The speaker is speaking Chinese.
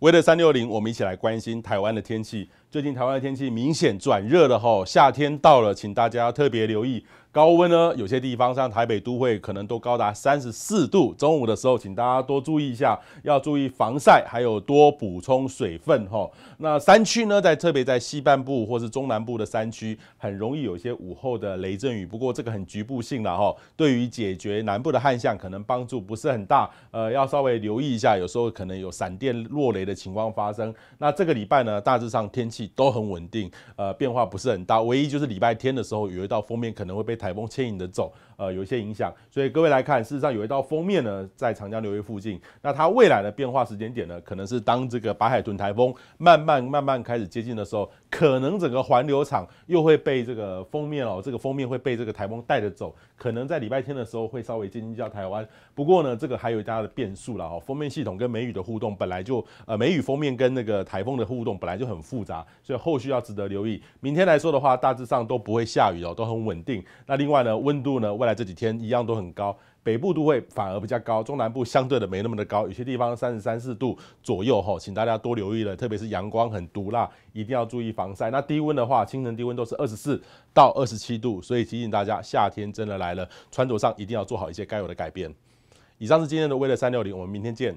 为了三六零，我们一起来关心台湾的天气。最近台湾的天气明显转热了哈，夏天到了，请大家特别留意高温呢。有些地方像台北都会可能都高达三十四度，中午的时候请大家多注意一下，要注意防晒，还有多补充水分哈。那山区呢，在特别在西半部或是中南部的山区，很容易有一些午后的雷阵雨。不过这个很局部性的哈，对于解决南部的旱象可能帮助不是很大。呃，要稍微留意一下，有时候可能有闪电落雷的情况发生。那这个礼拜呢，大致上天气。都很稳定，呃，变化不是很大，唯一就是礼拜天的时候有一道封面可能会被台风牵引的走，呃，有一些影响。所以各位来看，事实上有一道封面呢在长江流域附近，那它未来的变化时间点呢，可能是当这个白海豚台风慢慢慢慢开始接近的时候，可能整个环流场又会被这个封面哦，这个封面会被这个台风带着走，可能在礼拜天的时候会稍微接近一下台湾。不过呢，这个还有其大的变数了哦，封面系统跟梅雨的互动本来就，呃，梅雨封面跟那个台风的互动本来就很复杂。所以后续要值得留意。明天来说的话，大致上都不会下雨哦，都很稳定。那另外呢，温度呢，未来这几天一样都很高，北部都会反而比较高，中南部相对的没那么的高，有些地方三十三四度左右吼，请大家多留意了，特别是阳光很毒辣，一定要注意防晒。那低温的话，清晨低温都是二十四到二十七度，所以提醒大家夏天真的来了，穿着上一定要做好一些该有的改变。以上是今天的微了三六零，我们明天见。